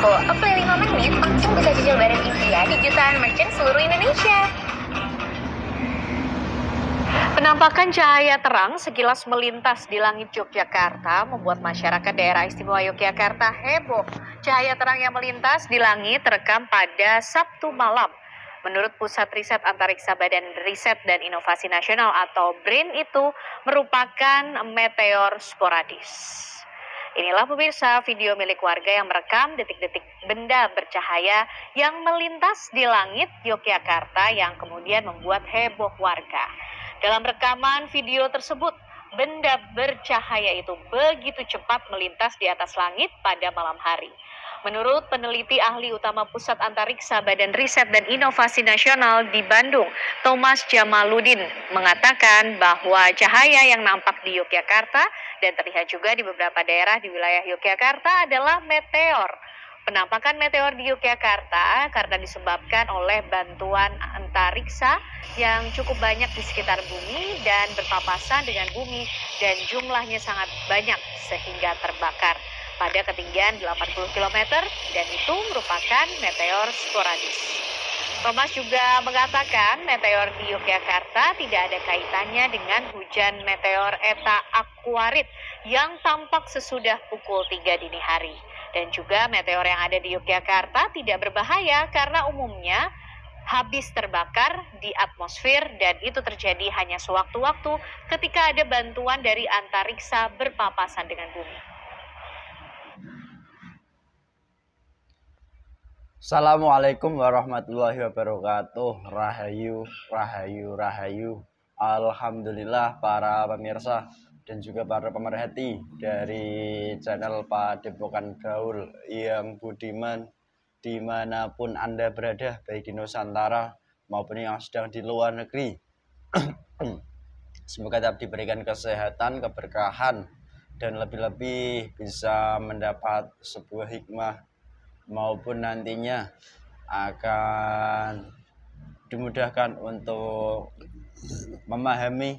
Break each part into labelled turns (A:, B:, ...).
A: Toko, apply 5 menit langsung bisa cicil barang India di jutaan merchant seluruh Indonesia. Penampakan cahaya terang sekilas melintas di langit Yogyakarta membuat masyarakat daerah istimewa Yogyakarta heboh. Cahaya terang yang melintas di langit terekam pada Sabtu malam. Menurut Pusat Riset Antariksa Badan Riset dan Inovasi Nasional atau BRIN itu merupakan meteor sporadis. Inilah pemirsa video milik warga yang merekam detik-detik benda bercahaya yang melintas di langit Yogyakarta yang kemudian membuat heboh warga. Dalam rekaman video tersebut, benda bercahaya itu begitu cepat melintas di atas langit pada malam hari. Menurut peneliti ahli utama Pusat Antariksa Badan Riset dan Inovasi Nasional di Bandung, Thomas Jamaludin mengatakan bahwa cahaya yang nampak di Yogyakarta dan terlihat juga di beberapa daerah di wilayah Yogyakarta adalah meteor. Penampakan meteor di Yogyakarta karena disebabkan oleh bantuan antariksa yang cukup banyak di sekitar bumi dan berpapasan dengan bumi dan jumlahnya sangat banyak sehingga terbakar pada ketinggian 80 km dan itu merupakan meteor sporadis. Thomas juga mengatakan meteor di Yogyakarta tidak ada kaitannya dengan hujan meteor eta Aquarit yang tampak sesudah pukul 3 dini hari. Dan juga meteor yang ada di Yogyakarta tidak berbahaya karena umumnya habis terbakar di atmosfer dan itu terjadi hanya sewaktu-waktu ketika ada bantuan dari antariksa berpapasan dengan bumi.
B: Assalamualaikum warahmatullahi wabarakatuh. Rahayu, rahayu, rahayu. Alhamdulillah para pemirsa dan juga para pemerhati dari channel Pak Depokan Gaul yang budiman dimanapun Anda berada, baik di Nusantara maupun yang sedang di luar negeri. Semoga tetap diberikan kesehatan, keberkahan, dan lebih-lebih bisa mendapat sebuah hikmah maupun nantinya akan dimudahkan untuk memahami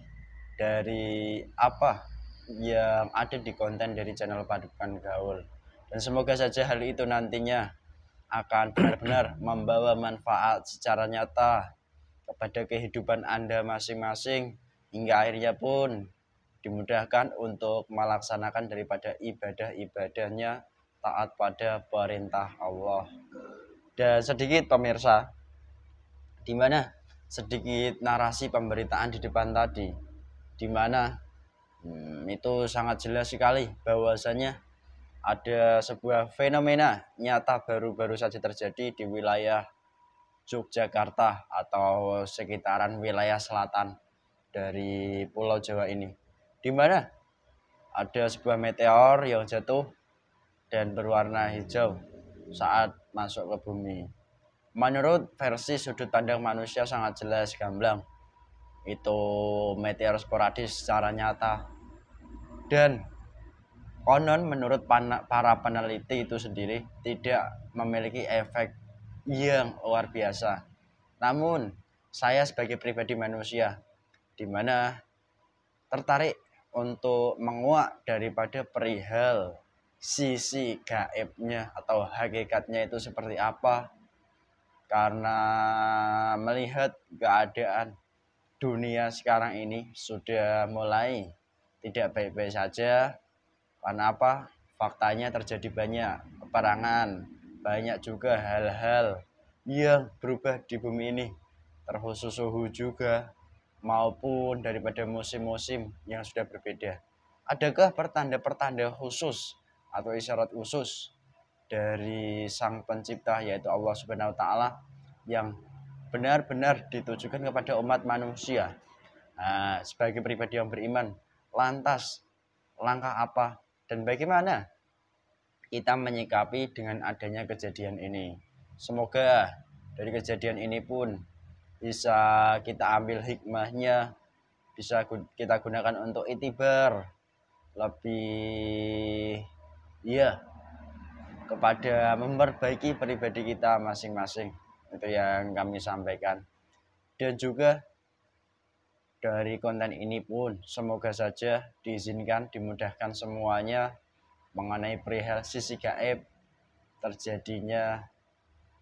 B: dari apa yang ada di konten dari channel Padukan Gaul. Dan semoga saja hal itu nantinya akan benar-benar membawa manfaat secara nyata kepada kehidupan Anda masing-masing hingga akhirnya pun dimudahkan untuk melaksanakan daripada ibadah-ibadahnya taat pada perintah Allah. Dan sedikit pemirsa, di mana sedikit narasi pemberitaan di depan tadi, di mana hmm, itu sangat jelas sekali bahwasanya ada sebuah fenomena nyata baru-baru saja terjadi di wilayah Yogyakarta atau sekitaran wilayah selatan dari Pulau Jawa ini. Di mana ada sebuah meteor yang jatuh dan berwarna hijau saat masuk ke bumi. Menurut versi sudut pandang manusia sangat jelas gamblang. Itu meteor sporadis secara nyata. Dan konon menurut para peneliti itu sendiri tidak memiliki efek yang luar biasa. Namun, saya sebagai pribadi manusia di mana tertarik untuk menguak daripada perihal sisi gaibnya atau hakikatnya itu seperti apa karena melihat keadaan dunia sekarang ini sudah mulai tidak baik-baik saja karena apa faktanya terjadi banyak peperangan banyak juga hal-hal yang berubah di bumi ini terkhusus suhu juga maupun daripada musim-musim yang sudah berbeda adakah pertanda-pertanda khusus atau isyarat khusus dari sang pencipta yaitu Allah Subhanahu wa taala yang benar-benar ditujukan kepada umat manusia. Nah, sebagai pribadi yang beriman, lantas langkah apa dan bagaimana kita menyikapi dengan adanya kejadian ini. Semoga dari kejadian ini pun bisa kita ambil hikmahnya, bisa kita gunakan untuk itibar lebih iya kepada memperbaiki pribadi kita masing-masing itu yang kami sampaikan dan juga dari konten ini pun semoga saja diizinkan dimudahkan semuanya mengenai perihal sisi gaib terjadinya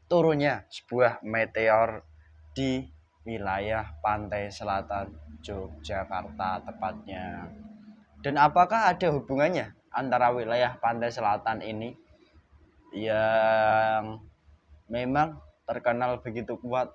B: turunnya sebuah meteor di wilayah pantai selatan Yogyakarta tepatnya. Dan apakah ada hubungannya antara wilayah pantai selatan ini yang memang terkenal begitu kuat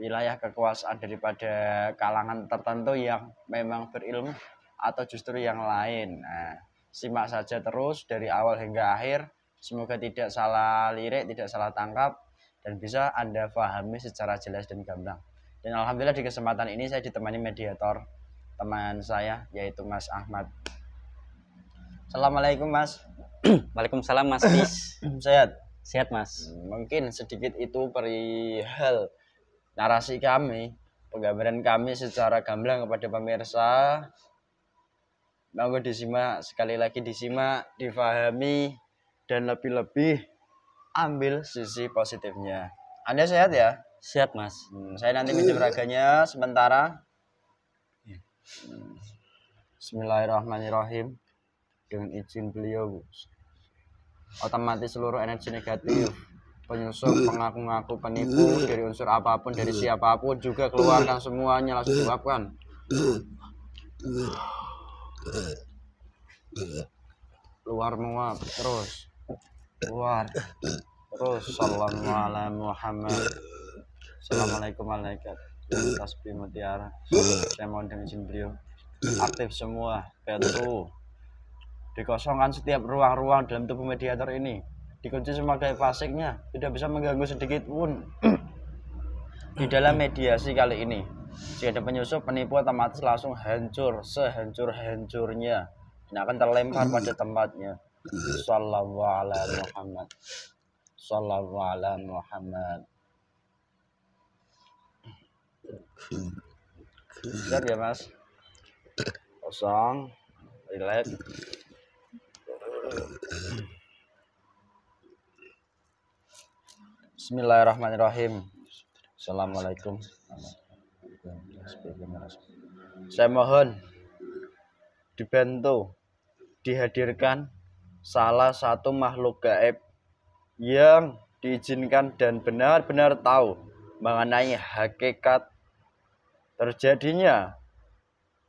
B: wilayah kekuasaan daripada kalangan tertentu yang memang berilmu atau justru yang lain. Nah, simak saja terus dari awal hingga akhir. Semoga tidak salah lirik, tidak salah tangkap, dan bisa Anda pahami secara jelas dan gamblang. Dan alhamdulillah di kesempatan ini saya ditemani mediator teman saya yaitu Mas Ahmad Assalamualaikum Mas. Waalaikumsalam Mas Bis. Sehat? Sehat Mas. Mungkin sedikit itu perihal narasi kami, penggambaran kami secara gamblang kepada pemirsa. Monggo disimak, sekali lagi disimak, difahami, dan lebih-lebih ambil sisi positifnya. Anda sehat ya? Sehat mas. Hmm, saya nanti minum raganya sementara. Hmm. Bismillahirrahmanirrahim dengan izin beliau otomatis seluruh energi negatif penyusup, pengaku-ngaku, penipu dari unsur apapun, dari siapapun juga keluarkan semuanya langsung dilakukan Luar muap terus, luar terus. Assalamualaikum Muhammad. Assalamualaikum malaikat. Tasbih mutiara. Saya mohon dengan izin beliau. Aktif semua. petu Dikosongkan setiap ruang-ruang dalam tubuh mediator ini. Dikunci sebagai fasiknya, tidak bisa mengganggu sedikit pun. Di dalam mediasi kali ini, jika ada penyusup, penipu otomatis langsung hancur sehancur-hancurnya dan akan terlempar hmm. pada tempatnya. Sallallahu Muhammad. Sallallahu Muhammad. Siap ya mas? Kosong. Relax. Bismillahirrahmanirrahim. Assalamualaikum. Saya mohon dibantu dihadirkan salah satu makhluk gaib yang diizinkan dan benar-benar tahu mengenai hakikat terjadinya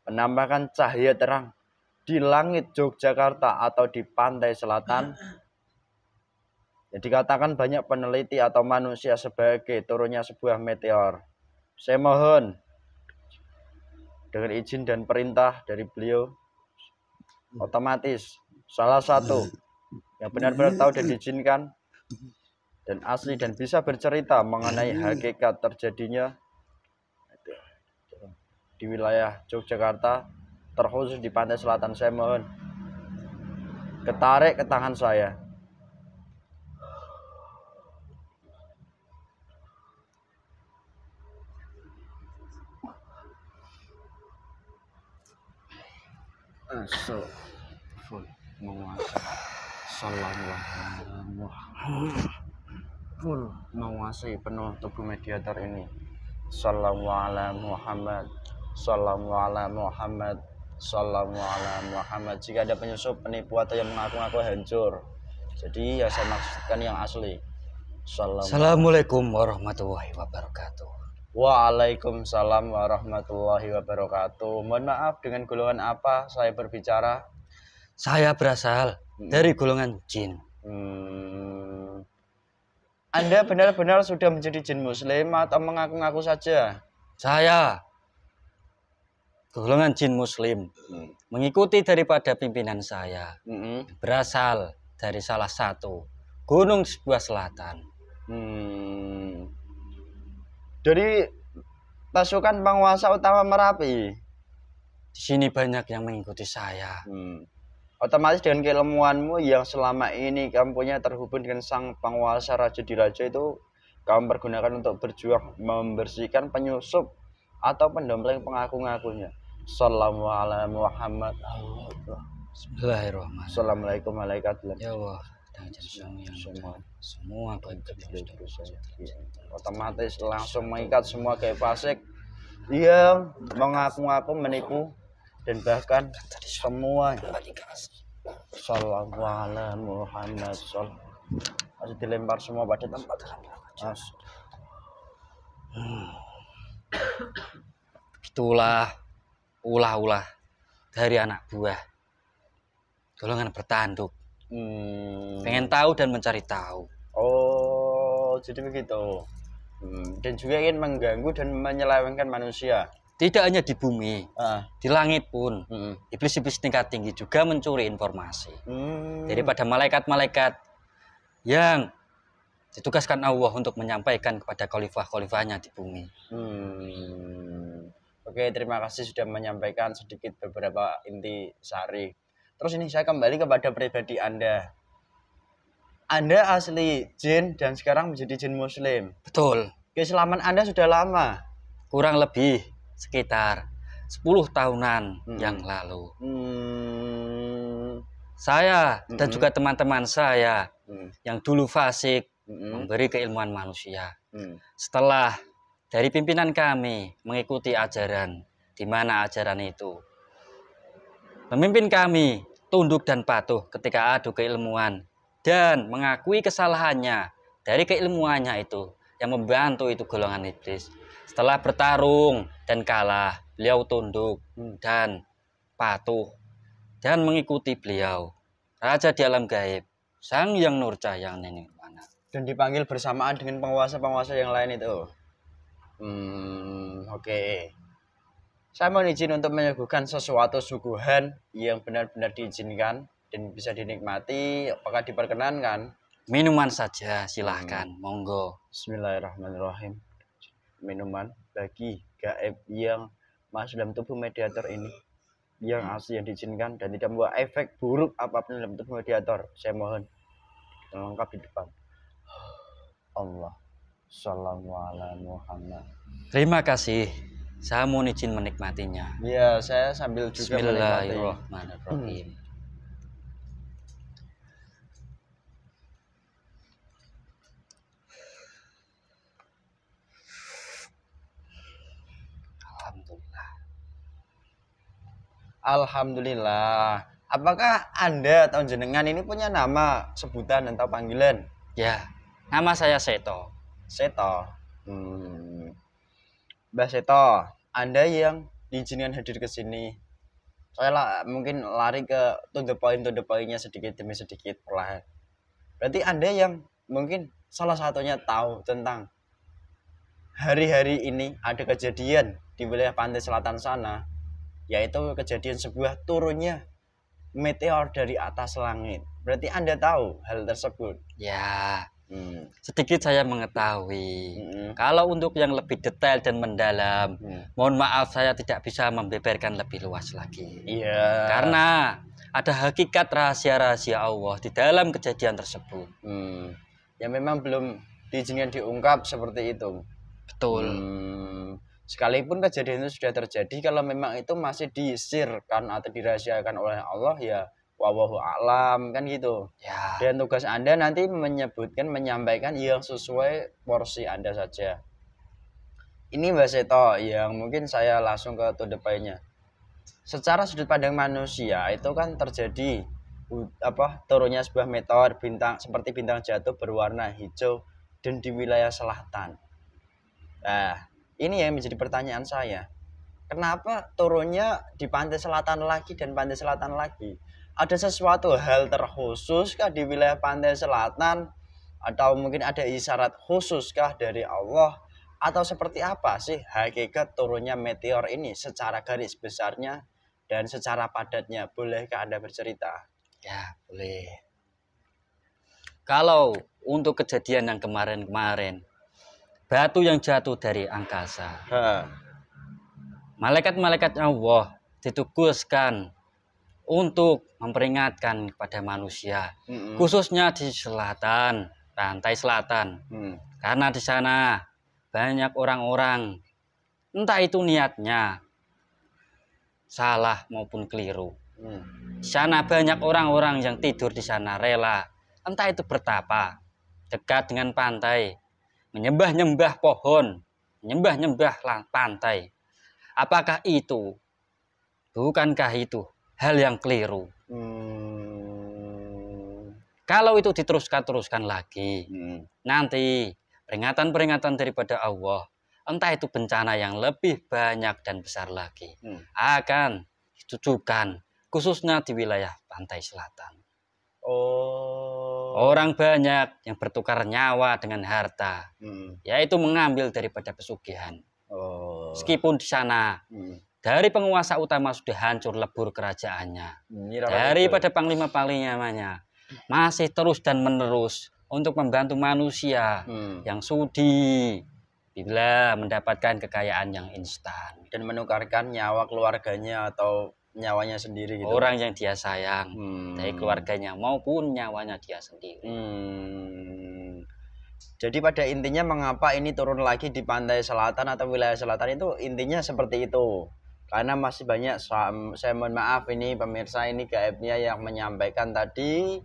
B: penampakan cahaya terang di langit Yogyakarta atau di pantai selatan. Ah, ah. Ya, dikatakan banyak peneliti atau manusia sebagai turunnya sebuah meteor. Saya mohon dengan izin dan perintah dari beliau otomatis salah satu yang benar-benar tahu dan diizinkan dan asli dan bisa bercerita mengenai hakikat terjadinya di wilayah Yogyakarta terkhusus di pantai selatan saya mohon ketarik ke tangan saya
C: so full menguasai
B: full menguasai penuh tubuh mediator ini sallallahu ala Muhammad sallallahu ala Muhammad Sallallahu Muhammad jika ada penyusup penipu atau yang mengaku-ngaku hancur jadi ya saya maksudkan yang asli Assalamualaikum
C: warahmatullahi wabarakatuh
B: Waalaikumsalam warahmatullahi wabarakatuh mohon maaf dengan golongan apa saya berbicara
C: saya berasal hmm. dari golongan jin hmm.
B: Anda benar-benar sudah menjadi jin muslim atau mengaku-ngaku saja?
C: Saya golongan jin muslim hmm. mengikuti daripada pimpinan saya hmm. berasal dari salah satu gunung sebuah selatan.
B: Hmm. Jadi pasukan penguasa utama Merapi
C: di sini banyak yang mengikuti saya. Hmm.
B: Otomatis dengan keilmuanmu yang selama ini kamu punya terhubung dengan sang penguasa raja diraja itu kamu pergunakan untuk berjuang membersihkan penyusup atau pendompleng pengaku-ngakunya. Sallallahu ala Muhammad.
C: Bismillahirrahmanirrahim.
B: Assalamualaikum warahmatullahi Ya Allah. semua semua otomatis langsung mengikat semua kayak fasik iya mengaku-ngaku menipu dan bahkan semua sallallahu ala Muhammad harus dilempar semua pada tempat As.
C: Hmm. itulah ulah-ulah dari anak buah. Golongan bertanduk. Hmm. Pengen tahu dan mencari tahu.
B: Oh, jadi begitu. Hmm. Dan juga ingin mengganggu dan menyelewengkan manusia.
C: Tidak hanya di bumi, uh. di langit pun iblis hmm. iblis-iblis tingkat tinggi juga mencuri informasi. Hmm. Daripada malaikat-malaikat yang ditugaskan Allah untuk menyampaikan kepada khalifah-khalifahnya di bumi. Hmm. Oke, terima kasih sudah
B: menyampaikan sedikit beberapa inti sari. Terus ini saya kembali kepada pribadi Anda. Anda asli jin dan sekarang menjadi jin muslim. Betul.
C: Keislaman Anda sudah lama. Kurang lebih sekitar 10 tahunan hmm. yang lalu. Hmm. Saya dan hmm. juga teman-teman saya hmm. yang dulu fasik hmm. memberi keilmuan manusia. Hmm. Setelah dari pimpinan kami mengikuti ajaran di mana ajaran itu Pemimpin kami tunduk dan patuh ketika adu keilmuan dan mengakui kesalahannya dari keilmuannya itu yang membantu itu golongan iblis setelah bertarung dan kalah beliau tunduk dan patuh dan mengikuti beliau raja di alam gaib sang yang nurca yang nenek mana
B: dan dipanggil bersamaan dengan penguasa-penguasa yang lain itu Hmm, oke. Okay. Saya mau izin untuk menyuguhkan sesuatu suguhan yang benar-benar diizinkan dan bisa dinikmati. Apakah diperkenankan?
C: Minuman saja, silahkan. Hmm. Monggo. Bismillahirrahmanirrahim.
B: Minuman bagi gaib yang masuk dalam tubuh mediator ini yang hmm. asli yang diizinkan dan tidak membuat efek buruk apapun dalam tubuh mediator. Saya mohon lengkap di depan. Allah. Sallallahu Muhammad.
C: Terima kasih. Saya mau izin menikmatinya.
B: Iya, saya sambil juga Bismillahirrahmanirrahim. Hmm.
C: Alhamdulillah.
B: Alhamdulillah. Apakah Anda atau jenengan ini punya nama, sebutan atau panggilan? Ya, nama saya Seto. Seto. Hmm. Mbah Seto, Anda yang diizinkan hadir ke sini. Saya lah, mungkin lari ke to the point to the point-nya sedikit demi sedikit perlahan. Berarti Anda yang mungkin salah satunya tahu tentang hari-hari ini ada kejadian di wilayah pantai selatan sana, yaitu kejadian sebuah turunnya meteor dari atas langit. Berarti Anda tahu hal tersebut. Ya,
C: Hmm. Sedikit saya mengetahui. Hmm. Kalau untuk yang lebih detail dan mendalam, hmm. mohon maaf saya tidak bisa membeberkan lebih luas lagi. Iya. Karena ada hakikat rahasia-rahasia Allah di dalam kejadian tersebut. Hmm. Ya memang belum diizinkan diungkap seperti
B: itu. Betul.
C: Hmm.
B: Sekalipun kejadian itu sudah terjadi, kalau memang itu masih disirkan atau dirahasiakan oleh Allah ya wawahu alam kan gitu ya. dan tugas anda nanti menyebutkan menyampaikan yang sesuai porsi anda saja ini Mbak Seto yang mungkin saya langsung ke to the point-nya secara sudut pandang manusia itu kan terjadi apa turunnya sebuah meteor bintang seperti bintang jatuh berwarna hijau dan di wilayah selatan. Nah, ini yang menjadi pertanyaan saya. Kenapa turunnya di pantai selatan lagi dan pantai selatan lagi? ada sesuatu hal terkhusus kah di wilayah pantai selatan atau mungkin ada isyarat khusus kah dari Allah atau seperti apa sih hakikat turunnya meteor ini secara garis besarnya dan secara padatnya bolehkah Anda bercerita?
C: Ya, boleh. Kalau untuk kejadian yang kemarin-kemarin batu yang jatuh dari angkasa. Malaikat-malaikat Allah ditugaskan untuk memperingatkan kepada manusia, mm -hmm. khususnya di selatan, pantai selatan, mm. karena di sana banyak orang-orang, entah itu niatnya salah maupun keliru. Mm. Di sana banyak orang-orang yang tidur di sana rela, entah itu bertapa dekat dengan pantai, menyembah-nyembah pohon, menyembah-nyembah pantai. Apakah itu? Bukankah itu hal yang keliru. Hmm. Kalau itu diteruskan-teruskan lagi, hmm. nanti peringatan-peringatan daripada Allah, entah itu bencana yang lebih banyak dan besar lagi, hmm. akan ditujukan khususnya di wilayah pantai selatan. Oh. Orang banyak yang bertukar nyawa dengan harta, hmm. yaitu mengambil daripada pesugihan. Oh. Meskipun di sana hmm. Dari penguasa utama sudah hancur lebur kerajaannya.
B: Hmm, dari
C: pada panglima panglimanya masih terus dan menerus untuk membantu manusia hmm. yang sudi bila mendapatkan kekayaan yang instan
B: dan menukarkan nyawa keluarganya
C: atau nyawanya sendiri gitu. Orang yang dia sayang, hmm. dari keluarganya maupun nyawanya dia sendiri.
B: Hmm. Jadi pada intinya mengapa ini turun lagi di pantai selatan atau wilayah selatan itu intinya seperti itu karena masih banyak saya mohon maaf ini pemirsa ini gaibnya yang menyampaikan tadi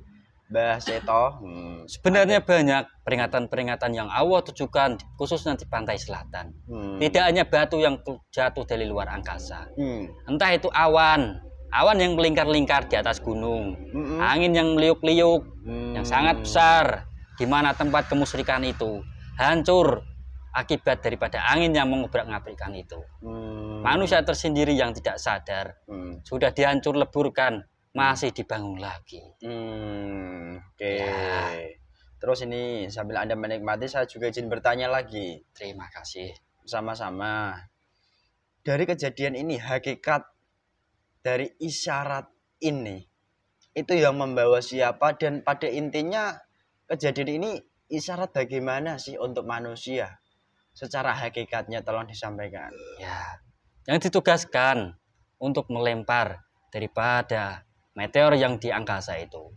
C: Mbah Seto hmm, sebenarnya ada. banyak peringatan-peringatan yang Allah tujukan khususnya di pantai selatan hmm. tidak hanya batu yang jatuh dari luar angkasa hmm. entah itu awan awan yang melingkar-lingkar di atas gunung hmm. angin yang meliuk-liuk hmm. yang sangat hmm. besar di mana tempat kemusyrikan itu hancur akibat daripada angin yang mengobrak-ngabrikan itu. Hmm. Manusia tersendiri yang tidak sadar hmm. sudah dihancur leburkan, hmm. masih dibangun lagi. Hmm.
B: Oke. Okay. Ya. Terus ini sambil Anda menikmati saya juga izin bertanya lagi. Terima kasih. Sama-sama. Dari kejadian ini hakikat dari isyarat ini itu yang membawa siapa dan pada intinya kejadian ini isyarat bagaimana sih untuk manusia?
C: secara hakikatnya tolong disampaikan ya yang ditugaskan untuk melempar daripada meteor yang di angkasa itu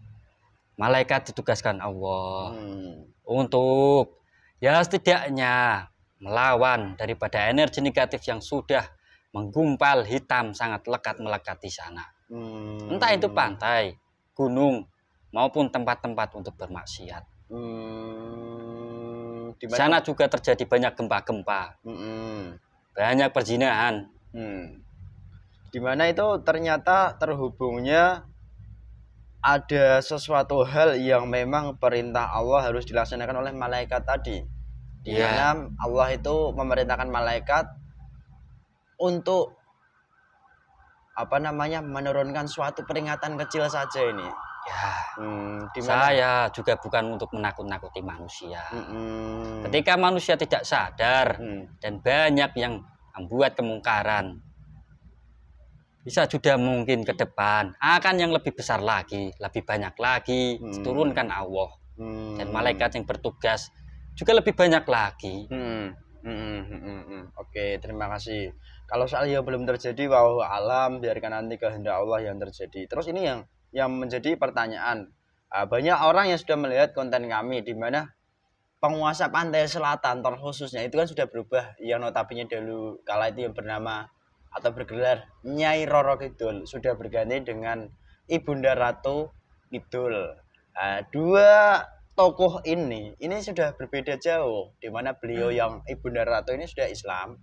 C: malaikat ditugaskan Allah hmm. untuk ya setidaknya melawan daripada energi negatif yang sudah menggumpal hitam sangat lekat melekat di sana hmm. entah itu pantai gunung maupun tempat-tempat untuk bermaksiat
B: hmm mana? sana
C: juga terjadi banyak gempa-gempa,
B: hmm.
C: banyak perzinahan. Di
B: mana itu ternyata terhubungnya ada sesuatu hal yang memang perintah Allah harus dilaksanakan oleh malaikat tadi. Di yeah. mana Allah itu memerintahkan malaikat untuk apa namanya menurunkan suatu peringatan kecil saja ini
C: Ya, hmm, saya juga bukan untuk menakut-nakuti manusia. Hmm. Ketika manusia tidak sadar hmm. dan banyak yang membuat kemungkaran, bisa juga mungkin ke depan akan yang lebih besar lagi, lebih banyak lagi hmm. diturunkan Allah hmm. dan malaikat yang bertugas juga lebih banyak lagi. Hmm. hmm. Hmm, hmm, hmm, hmm. Oke, terima kasih. Kalau soal yang belum terjadi, wow alam,
B: biarkan nanti kehendak Allah yang terjadi. Terus ini yang yang menjadi pertanyaan. Ah, banyak orang yang sudah melihat konten kami di mana penguasa pantai selatan terkhususnya itu kan sudah berubah yang notabene dulu kala itu yang bernama atau bergelar Nyai Roro Kidul sudah berganti dengan Ibunda Ratu Kidul. Uh, dua tokoh ini ini sudah berbeda jauh di mana beliau hmm. yang Ibunda Ratu ini sudah Islam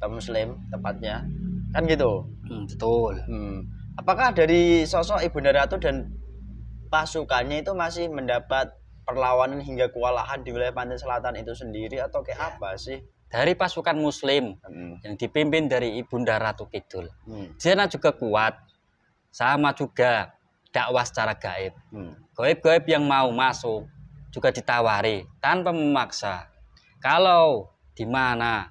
B: atau Muslim tepatnya kan gitu hmm, betul hmm apakah dari sosok Ibunda Ratu dan pasukannya itu masih mendapat perlawanan hingga kewalahan di wilayah pantai selatan itu sendiri atau kayak ya. apa
C: sih? Dari pasukan Muslim hmm. yang dipimpin dari Ibunda Ratu Kidul, hmm. juga kuat, sama juga dakwah secara gaib. gaib hmm. Gaib-gaib yang mau masuk juga ditawari tanpa memaksa. Kalau di mana,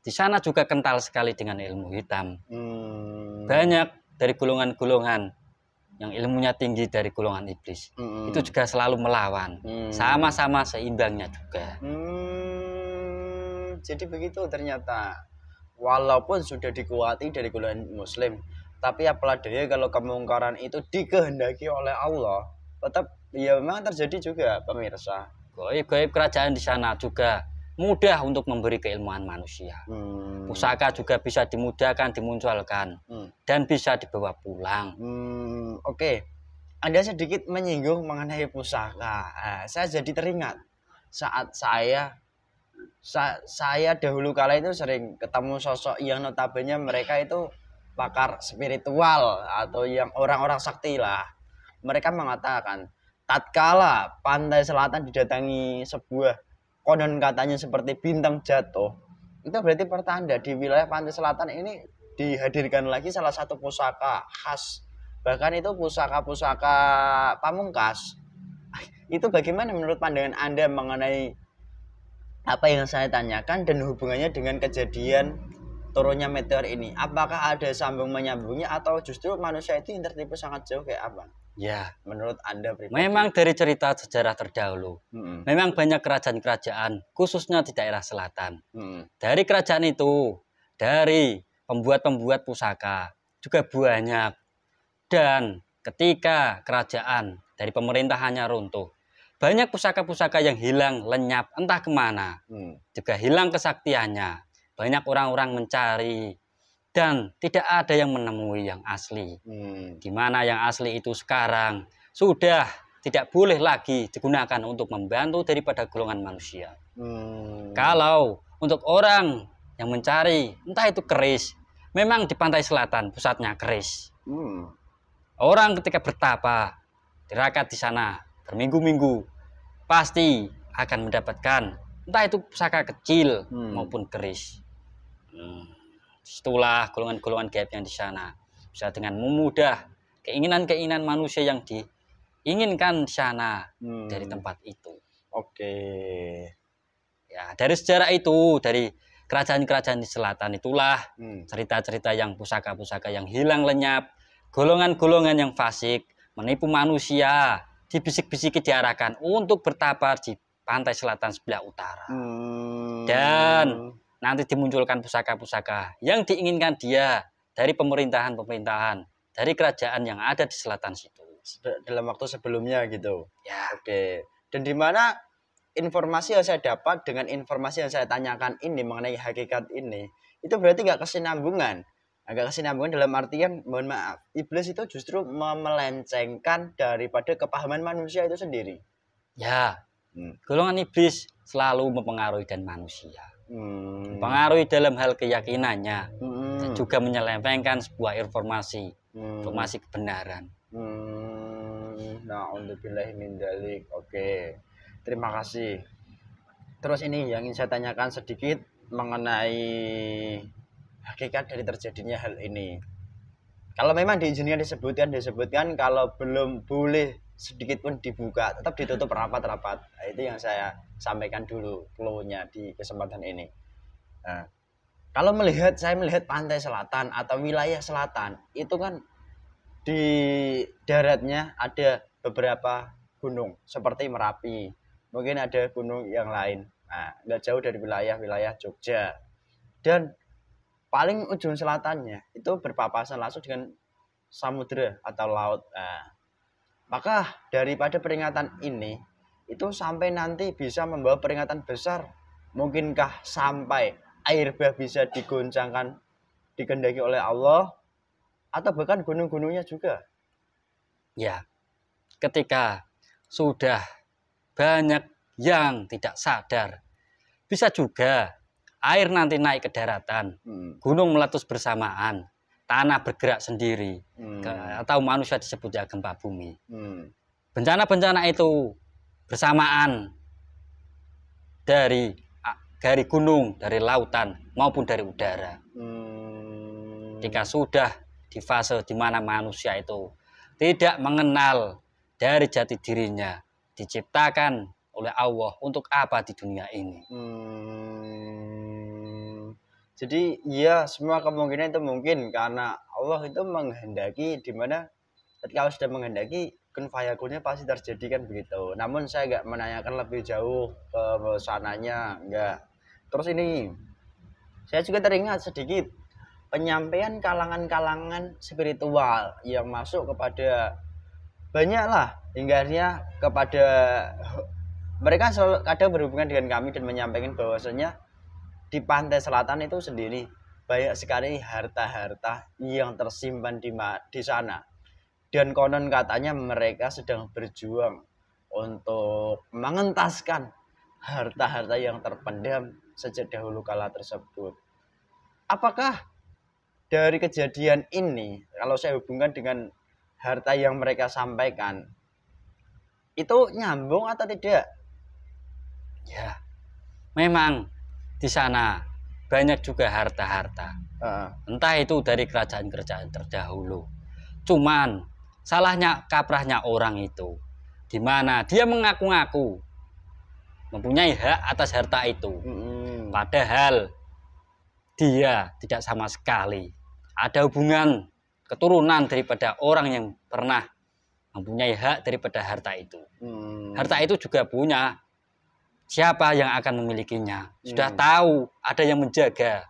C: di sana juga kental sekali dengan ilmu hitam. Hmm. Banyak dari golongan-golongan yang ilmunya tinggi dari golongan iblis hmm. itu juga selalu melawan sama mm. sama-sama seimbangnya juga
B: hmm, jadi begitu ternyata walaupun sudah dikuati dari golongan muslim tapi apalah daya kalau kemungkaran itu dikehendaki oleh Allah tetap ya memang terjadi juga pemirsa
C: goib-goib kerajaan di sana juga mudah untuk memberi keilmuan manusia. Hmm. Pusaka juga bisa dimudahkan, dimunculkan, hmm. dan bisa dibawa pulang. Hmm, Oke, okay.
B: Anda sedikit menyinggung mengenai pusaka. Eh, saya jadi teringat saat saya sa saya dahulu kala itu sering ketemu sosok yang notabene mereka itu pakar spiritual atau yang orang-orang sakti lah. Mereka mengatakan tatkala pantai selatan didatangi sebuah konon katanya seperti bintang jatuh, itu berarti pertanda di wilayah pantai selatan ini dihadirkan lagi salah satu pusaka khas. Bahkan itu pusaka-pusaka pamungkas. Itu bagaimana menurut pandangan Anda mengenai apa yang saya tanyakan dan hubungannya dengan
C: kejadian
B: turunnya meteor ini? Apakah ada sambung menyambungnya atau justru manusia itu yang tertipu sangat jauh kayak apa? Ya, menurut Anda pribadi.
C: Memang dari cerita sejarah terdahulu, hmm. memang banyak kerajaan-kerajaan, khususnya di daerah selatan. Hmm. Dari kerajaan itu, dari pembuat-pembuat pusaka juga banyak. Dan ketika kerajaan dari pemerintahannya runtuh, banyak pusaka-pusaka yang hilang lenyap entah kemana, hmm. juga hilang kesaktiannya. Banyak orang-orang mencari dan tidak ada yang menemui yang asli. Hmm. Di mana yang asli itu sekarang sudah tidak boleh lagi digunakan untuk membantu daripada golongan manusia. Hmm. Kalau untuk orang yang mencari, entah itu keris, memang di pantai selatan pusatnya keris. Hmm. Orang ketika bertapa, dirakat di sana berminggu-minggu, pasti akan mendapatkan entah itu pusaka kecil hmm. maupun keris. Hmm. Situlah golongan-golongan gaib yang di sana. Bisa dengan memudah keinginan-keinginan manusia yang diinginkan di sana hmm. dari tempat itu. Oke. Okay. Ya, dari sejarah itu, dari kerajaan-kerajaan di selatan itulah hmm. cerita-cerita hmm. yang pusaka-pusaka yang hilang lenyap, golongan-golongan yang fasik menipu manusia, dibisik-bisiki diarahkan untuk bertapar di pantai selatan sebelah utara. Hmm. Dan nanti dimunculkan pusaka-pusaka yang diinginkan dia dari pemerintahan-pemerintahan, dari kerajaan yang ada di selatan situ.
B: Dalam waktu sebelumnya gitu. Ya. Oke. Dan di mana informasi yang saya dapat dengan informasi yang saya tanyakan ini mengenai hakikat ini, itu berarti nggak kesinambungan. Agak kesinambungan dalam artian, mohon maaf, iblis itu justru melencengkan daripada kepahaman manusia itu
C: sendiri. Ya, hmm. golongan iblis selalu mempengaruhi dan manusia hmm. pengaruhi dalam hal keyakinannya
B: hmm. juga
C: menyelewengkan sebuah informasi hmm. informasi kebenaran
B: hmm. nah untuk oke terima kasih terus ini yang ingin saya tanyakan sedikit mengenai hakikat dari terjadinya hal ini kalau memang diizinkan disebutkan disebutkan kalau belum boleh sedikit pun dibuka tetap ditutup rapat-rapat nah, itu yang saya sampaikan dulu clue di kesempatan ini nah, kalau melihat saya melihat pantai selatan atau wilayah selatan itu kan di daratnya ada beberapa gunung seperti Merapi mungkin ada gunung yang lain nah nggak jauh dari wilayah-wilayah Jogja dan paling ujung selatannya itu berpapasan langsung dengan samudera atau laut nah, maka daripada peringatan ini itu sampai nanti bisa membawa peringatan besar. Mungkinkah sampai air bah bisa digoncangkan dikendaki oleh Allah atau bahkan gunung-gunungnya juga.
C: Ya. Ketika sudah banyak yang tidak sadar. Bisa juga air nanti naik ke daratan, hmm. gunung meletus bersamaan tanah bergerak sendiri hmm. Ke, atau manusia disebutnya gempa bumi. Hmm. Bencana-bencana itu bersamaan dari dari gunung, dari lautan maupun dari udara. Hmm. Jika sudah di fase di mana manusia itu tidak mengenal dari jati dirinya, diciptakan oleh Allah untuk apa di dunia ini.
B: Hmm. Jadi ya semua kemungkinan itu mungkin karena Allah itu menghendaki di mana ketika sudah menghendaki kunfayakunnya pasti terjadi kan begitu. Namun saya nggak menanyakan lebih jauh ke sananya nggak. Terus ini saya juga teringat sedikit penyampaian kalangan-kalangan spiritual yang masuk kepada banyaklah hingga akhirnya kepada mereka selalu kadang berhubungan dengan kami dan menyampaikan bahwasanya di pantai selatan itu sendiri banyak sekali harta-harta yang tersimpan di di sana. Dan konon katanya mereka sedang berjuang untuk mengentaskan harta-harta yang terpendam sejak dahulu kala tersebut. Apakah dari kejadian ini kalau saya hubungkan dengan harta yang mereka sampaikan itu nyambung atau tidak?
C: Ya, memang di sana banyak juga harta-harta. Uh. Entah itu dari kerajaan-kerajaan terdahulu. Cuman salahnya kaprahnya orang itu. Di mana dia mengaku-ngaku mempunyai hak atas harta itu. Hmm. Padahal dia tidak sama sekali ada hubungan keturunan daripada orang yang pernah mempunyai hak daripada harta itu. Hmm. Harta itu juga punya siapa yang akan memilikinya. Sudah hmm. tahu ada yang menjaga.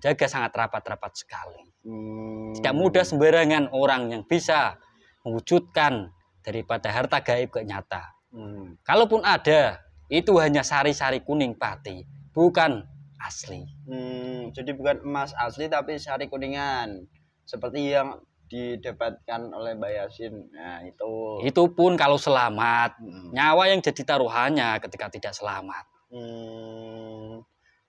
C: Jaga sangat rapat-rapat sekali. Hmm. Tidak mudah sembarangan orang yang bisa mewujudkan daripada harta gaib ke nyata. Hmm. Kalaupun ada, itu hanya sari-sari kuning pati, bukan asli.
B: Hmm, jadi bukan emas asli tapi sari kuningan. Seperti yang didapatkan oleh Mbak Yasin. Nah, itu. Itu pun kalau
C: selamat, hmm. nyawa yang jadi taruhannya ketika tidak selamat.
B: Hmm.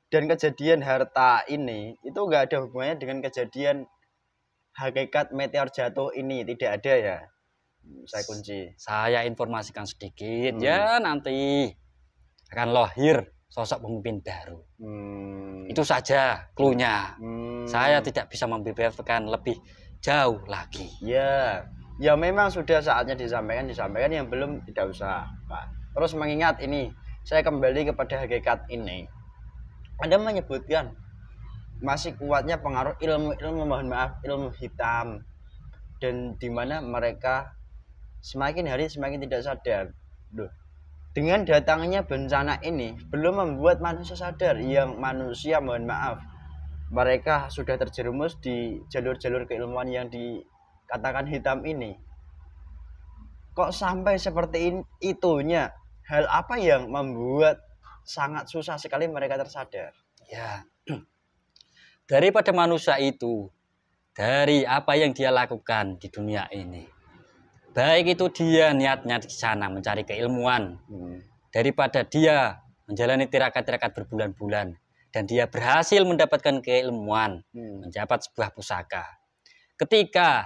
B: Dan kejadian harta ini itu enggak ada hubungannya dengan kejadian hakikat meteor jatuh ini, tidak ada ya.
C: Saya kunci. Saya informasikan sedikit hmm. ya nanti akan lahir sosok pemimpin baru. Hmm. Itu saja klunya. Hmm. Saya tidak bisa membeberkan lebih jauh lagi. Ya, ya memang sudah saatnya disampaikan, disampaikan yang belum tidak usah, Pak.
B: Terus mengingat ini, saya kembali kepada hakikat ini. Anda menyebutkan masih kuatnya pengaruh ilmu-ilmu mohon maaf ilmu hitam dan di mana mereka semakin hari semakin tidak sadar. Duh, dengan datangnya bencana ini belum membuat manusia sadar yang manusia mohon maaf mereka sudah terjerumus di jalur-jalur keilmuan yang dikatakan hitam ini kok sampai seperti ini, itunya hal apa yang membuat sangat susah sekali mereka tersadar ya
C: daripada manusia itu dari apa yang dia lakukan di dunia ini baik itu dia niatnya di sana mencari keilmuan hmm. daripada dia menjalani tirakat-tirakat berbulan-bulan dan dia berhasil mendapatkan keilmuan, hmm. menjabat sebuah pusaka. Ketika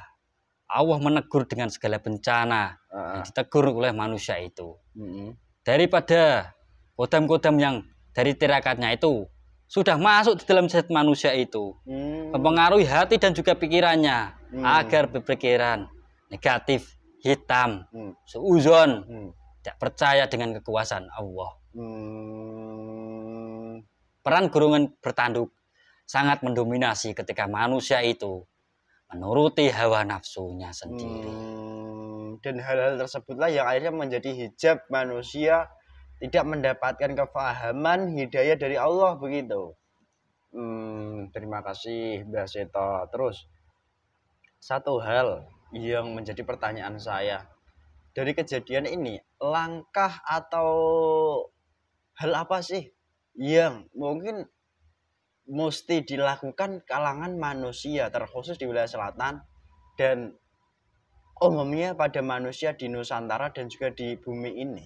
C: Allah menegur dengan segala bencana uh. yang ditegur oleh manusia itu, hmm. daripada kodam-kodam yang dari tirakatnya itu sudah masuk di dalam jasad manusia itu, hmm. mempengaruhi hati dan juga pikirannya hmm. agar berpikiran negatif, hitam, hmm. seuzon, hmm. tidak percaya dengan kekuasaan Allah. Hmm peran gurungan bertanduk sangat mendominasi ketika manusia itu menuruti hawa nafsunya sendiri. Hmm, dan hal-hal tersebutlah yang akhirnya menjadi hijab
B: manusia tidak mendapatkan kefahaman hidayah dari Allah begitu. Hmm, terima kasih Mbak Seto. Terus satu hal yang menjadi pertanyaan saya dari kejadian ini,
C: langkah
B: atau hal apa sih yang mungkin mesti dilakukan kalangan manusia terkhusus di wilayah selatan dan umumnya pada manusia di Nusantara dan juga di bumi ini.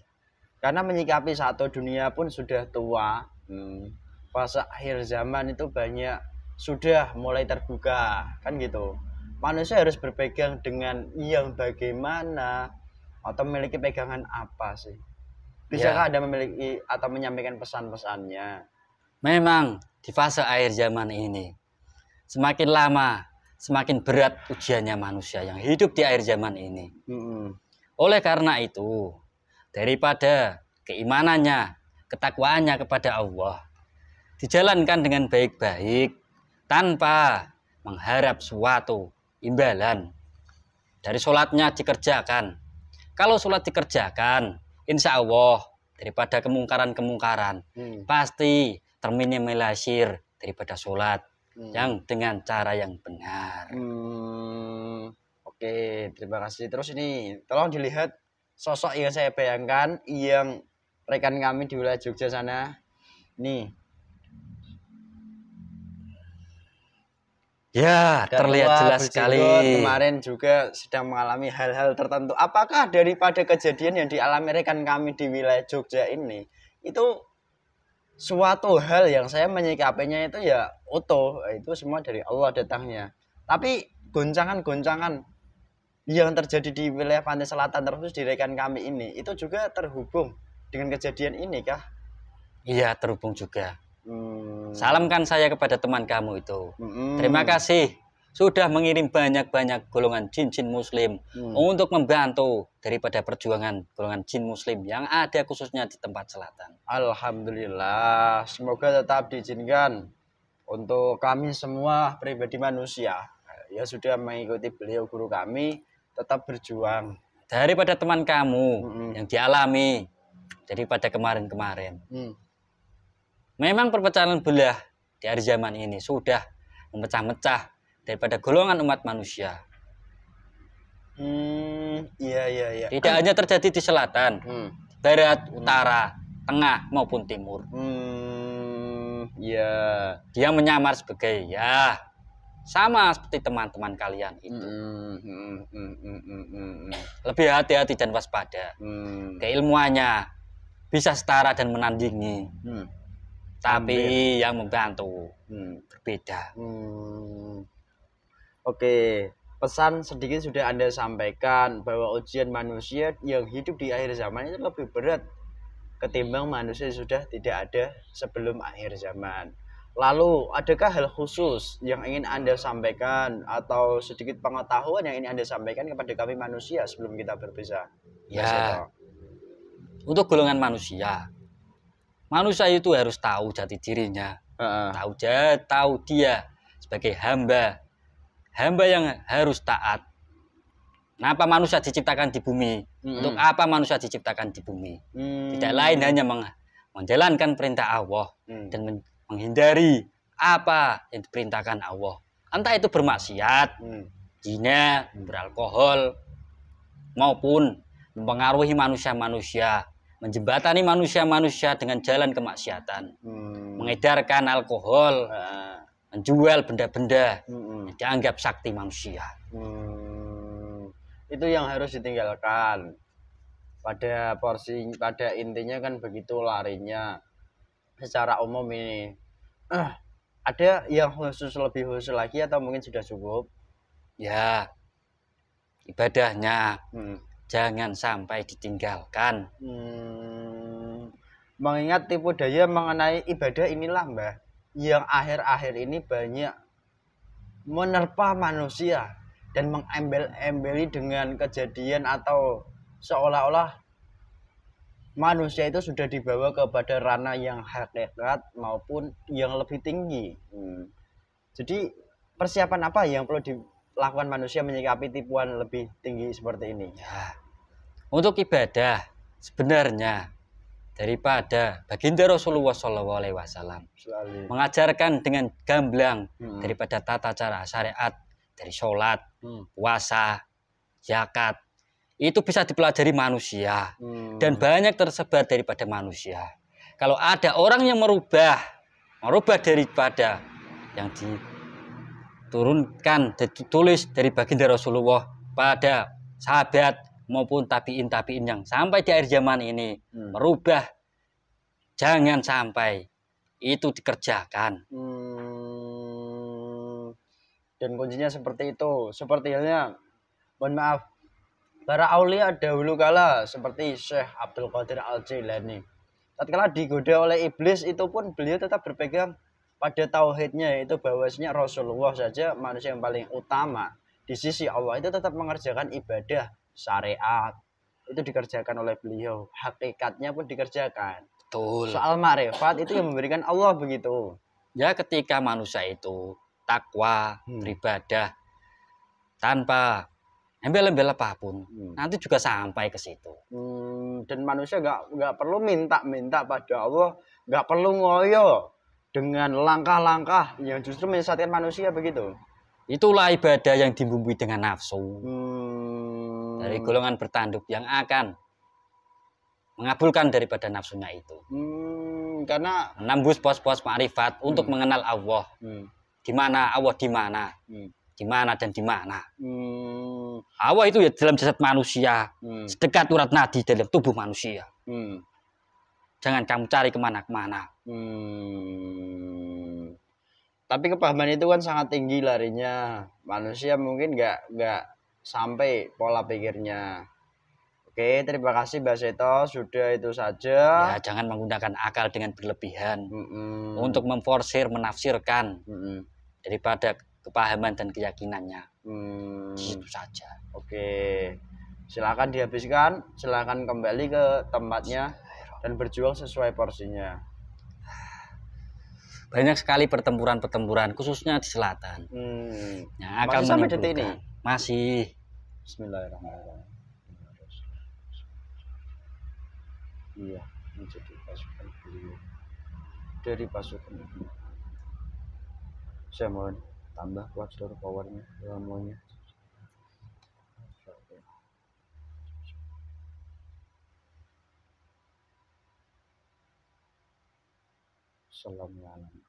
B: Karena menyikapi satu dunia pun sudah tua, hmm, fase akhir zaman itu banyak sudah mulai terbuka, kan gitu. Manusia harus berpegang dengan yang bagaimana atau memiliki pegangan apa sih? Bisakah ya. Anda memiliki atau menyampaikan pesan-pesannya?
C: Memang di fase akhir zaman ini semakin lama semakin berat ujiannya manusia yang hidup di akhir zaman ini. Mm-hmm. Oleh karena itu, daripada keimanannya, ketakwaannya kepada Allah dijalankan dengan baik-baik tanpa mengharap suatu imbalan. Dari sholatnya dikerjakan. Kalau sholat dikerjakan, insya Allah daripada kemungkaran-kemungkaran hmm. pasti terminimalisir daripada sholat hmm. yang dengan cara yang benar.
B: Hmm. Oke, terima kasih. Terus ini tolong dilihat sosok yang saya bayangkan yang rekan kami di wilayah Jogja sana. Nih,
C: Ya, Dan terlihat jelas sekali. Kemarin
B: juga sedang mengalami hal-hal tertentu. Apakah daripada kejadian yang dialami rekan kami di wilayah Jogja ini, itu suatu hal yang saya menyikapinya itu ya utuh, itu semua dari Allah datangnya. Tapi goncangan-goncangan yang terjadi di wilayah pantai selatan terus di rekan kami ini, itu juga terhubung
C: dengan kejadian ini kah? Iya, terhubung juga. Hmm. Salamkan saya kepada teman kamu itu. Hmm. Terima kasih sudah mengirim banyak-banyak golongan jin-jin muslim hmm. untuk membantu daripada perjuangan golongan jin muslim yang ada khususnya di tempat selatan.
B: Alhamdulillah, semoga tetap diizinkan untuk kami semua pribadi manusia ya sudah mengikuti beliau guru kami tetap berjuang
C: daripada teman kamu hmm. yang dialami daripada kemarin-kemarin. Hmm. Memang perpecahan belah di hari zaman ini sudah memecah-mecah daripada golongan umat manusia. Hmm,
B: iya iya iya. Tidak hanya
C: terjadi di selatan, hmm. barat, hmm. utara, tengah maupun timur. Hmm, iya. Dia menyamar sebagai ya sama seperti teman-teman kalian itu. hmm, hmm, hmm. hmm, hmm, hmm. Lebih hati-hati dan waspada. Keilmuannya bisa setara dan menandingi tapi Hampir. yang membantu hmm. berbeda hmm. oke pesan
B: sedikit sudah anda sampaikan bahwa ujian manusia yang hidup di akhir zaman itu lebih berat ketimbang manusia sudah tidak ada sebelum akhir zaman Lalu, adakah hal khusus yang ingin Anda sampaikan atau sedikit pengetahuan yang ingin Anda sampaikan kepada kami manusia sebelum kita berpisah?
C: Ya, untuk golongan manusia, manusia itu harus tahu jati dirinya uh-uh. tahu jat tahu dia sebagai hamba hamba yang harus taat Kenapa manusia diciptakan di bumi? Mm-hmm. Untuk apa manusia diciptakan di bumi? mm Tidak lain hanya meng- menjalankan perintah Allah mm dan men- menghindari apa yang diperintahkan Allah. Entah itu bermaksiat, mm-hmm. beralkohol, maupun mempengaruhi manusia-manusia menjembatani manusia-manusia dengan jalan kemaksiatan, hmm. mengedarkan alkohol, uh, menjual benda-benda, hmm. dianggap sakti manusia.
B: Hmm. Itu yang harus ditinggalkan. Pada porsi, pada intinya kan begitu larinya. Secara umum ini, uh,
C: ada yang khusus lebih khusus lagi atau mungkin
B: sudah cukup?
C: Ya, ibadahnya. Hmm jangan sampai ditinggalkan.
B: Hmm, mengingat tipu daya mengenai ibadah inilah Mbah yang akhir-akhir ini banyak menerpa manusia dan mengembel-embeli dengan kejadian atau seolah-olah manusia itu sudah dibawa kepada ranah yang hakikat maupun yang lebih tinggi. Hmm. Jadi persiapan apa yang perlu di lakukan manusia menyikapi tipuan lebih tinggi seperti ini? Ya.
C: Untuk ibadah sebenarnya daripada baginda Rasulullah saw Alaihi mengajarkan dengan gamblang hmm. daripada tata cara syariat dari sholat, hmm. puasa, zakat itu bisa dipelajari manusia hmm. dan banyak tersebar daripada manusia. Kalau ada orang yang merubah, merubah daripada yang di diturunkan ditulis dari baginda Rasulullah pada sahabat maupun tabiin tabiin yang sampai di akhir zaman ini hmm. merubah jangan sampai itu dikerjakan
B: hmm. dan kuncinya seperti itu seperti halnya mohon maaf para aulia dahulu kala seperti Syekh Abdul Qadir Al Jilani tatkala digoda oleh iblis itu pun beliau tetap berpegang pada tauhidnya itu bahwasanya Rasulullah saja manusia yang paling utama di sisi Allah itu tetap mengerjakan ibadah syariat itu dikerjakan oleh beliau hakikatnya pun dikerjakan
C: Betul. soal makrifat
B: itu yang memberikan Allah begitu
C: ya ketika manusia itu takwa hmm. beribadah tanpa embel-embel apapun hmm. nanti juga sampai ke situ
B: hmm, dan manusia nggak nggak perlu minta-minta pada Allah nggak perlu ngoyo dengan langkah-langkah
C: yang justru menyesatkan manusia begitu. Itulah ibadah yang dibumbui dengan nafsu. Hmm. Dari golongan bertanduk yang akan mengabulkan daripada nafsunya itu.
B: Hmm, karena
C: menembus pos-pos makrifat hmm. untuk mengenal Allah. Hmm. Di mana Allah di mana? Hmm. Di mana dan di mana?
B: Hmm.
C: Allah itu ya dalam jasad manusia, hmm. sedekat urat nadi dalam tubuh manusia. Hmm. Jangan kamu cari kemana-kemana. Hmm.
B: Tapi kepahaman itu kan sangat tinggi larinya. Manusia mungkin nggak nggak sampai pola pikirnya. Oke, terima kasih Mbak Seto. Sudah itu
C: saja. Ya, jangan menggunakan akal dengan berlebihan. Mm -mm. Untuk memforsir, menafsirkan. Mm -mm. Daripada kepahaman dan keyakinannya. Mm. Itu saja.
B: Oke. Silakan dihabiskan. Silakan kembali ke tempatnya. Dan berjuang sesuai porsinya
C: banyak sekali pertempuran-pertempuran khususnya di selatan. Hmm. Ya, akan masih sampai detik ini masih. Bismillahirrahmanirrahim.
B: Iya, menjadi pasukan beliau dari pasukan itu.
C: Saya mohon tambah kuat seluruh powernya, ilmunya. Assalamualaikum.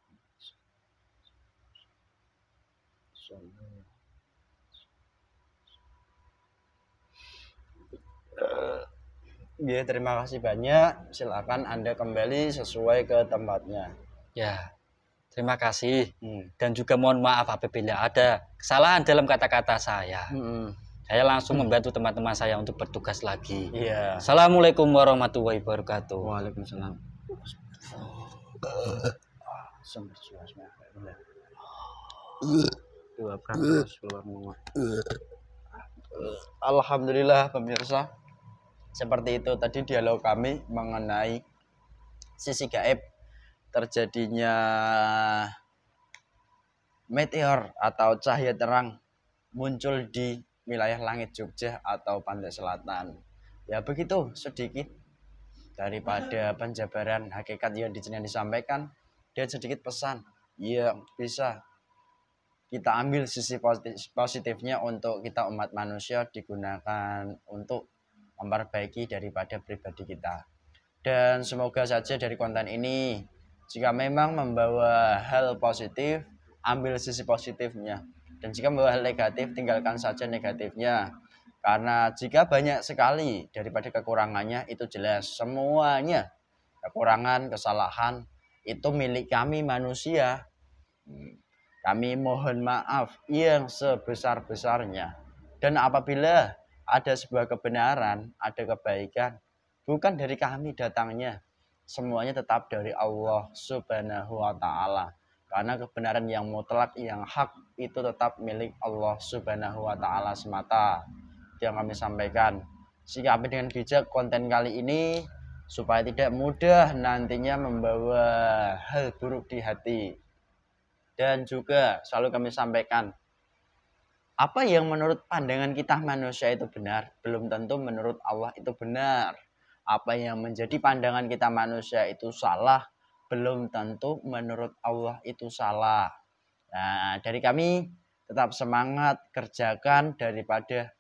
B: Ya, terima kasih banyak. Silakan Anda kembali sesuai ke tempatnya.
C: Ya, terima kasih. Hmm. Dan juga mohon maaf apabila ada kesalahan dalam kata-kata saya. Hmm. Saya langsung membantu teman-teman saya untuk bertugas lagi. Iya. Assalamualaikum warahmatullahi wabarakatuh. Waalaikumsalam. Sumber dua keluar semua
B: Alhamdulillah pemirsa seperti itu tadi dialog kami mengenai sisi gaib terjadinya meteor atau cahaya terang muncul di wilayah langit Jogja atau Pantai Selatan. Ya begitu sedikit daripada penjabaran hakikat yang disampaikan dan sedikit pesan yang bisa kita ambil sisi positif, positifnya untuk kita umat manusia digunakan untuk memperbaiki daripada pribadi kita. Dan semoga saja dari konten ini jika memang membawa hal positif, ambil sisi positifnya. Dan jika membawa hal negatif, tinggalkan saja negatifnya. Karena jika banyak sekali daripada kekurangannya itu jelas semuanya kekurangan, kesalahan itu milik kami manusia. Hmm. Kami mohon maaf yang sebesar-besarnya. Dan apabila ada sebuah kebenaran, ada kebaikan, bukan dari kami datangnya. Semuanya tetap dari Allah Subhanahu wa taala. Karena kebenaran yang mutlak, yang hak itu tetap milik Allah Subhanahu wa taala semata. Itu yang kami sampaikan. Sikapi dengan bijak konten kali ini supaya tidak mudah nantinya membawa hal buruk di hati dan juga selalu kami sampaikan apa yang menurut pandangan kita manusia itu benar belum tentu menurut Allah itu benar apa yang menjadi pandangan kita manusia itu salah belum tentu menurut Allah itu salah nah dari kami tetap semangat kerjakan daripada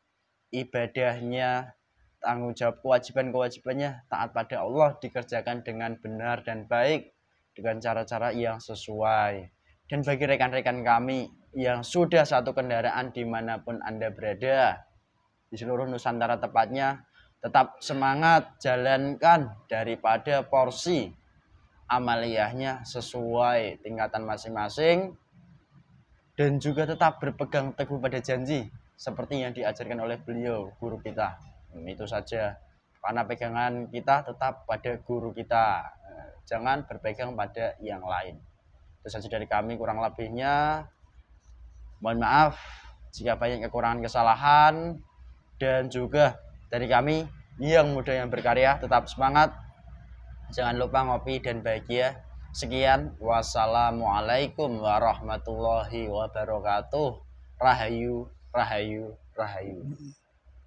B: ibadahnya tanggung jawab kewajiban-kewajibannya taat pada Allah dikerjakan dengan benar dan baik dengan cara-cara yang sesuai dan bagi rekan-rekan kami yang sudah satu kendaraan dimanapun Anda berada, di seluruh Nusantara tepatnya, tetap semangat jalankan daripada porsi amaliyahnya sesuai tingkatan masing-masing dan juga tetap berpegang teguh pada janji seperti yang diajarkan oleh beliau guru kita hmm, itu saja karena pegangan kita tetap pada guru kita eh, jangan berpegang pada yang lain itu saja dari kami kurang lebihnya mohon maaf jika banyak kekurangan kesalahan dan juga dari kami yang muda yang berkarya tetap semangat jangan lupa ngopi dan bahagia sekian wassalamualaikum
A: warahmatullahi wabarakatuh rahayu rahayu rahayu